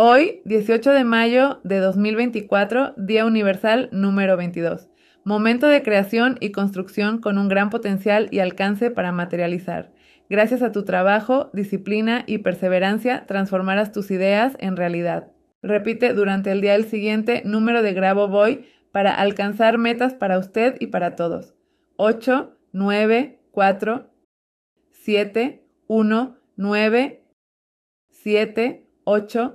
Hoy, 18 de mayo de 2024, Día Universal número 22. Momento de creación y construcción con un gran potencial y alcance para materializar. Gracias a tu trabajo, disciplina y perseverancia, transformarás tus ideas en realidad. Repite durante el día el siguiente número de Grabo Boy para alcanzar metas para usted y para todos. 8, 9, 4, 7, 1, 9, 7, 8,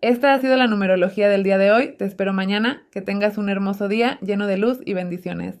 Esta ha sido la numerología del día de hoy. Te espero mañana. Que tengas un hermoso día lleno de luz y bendiciones.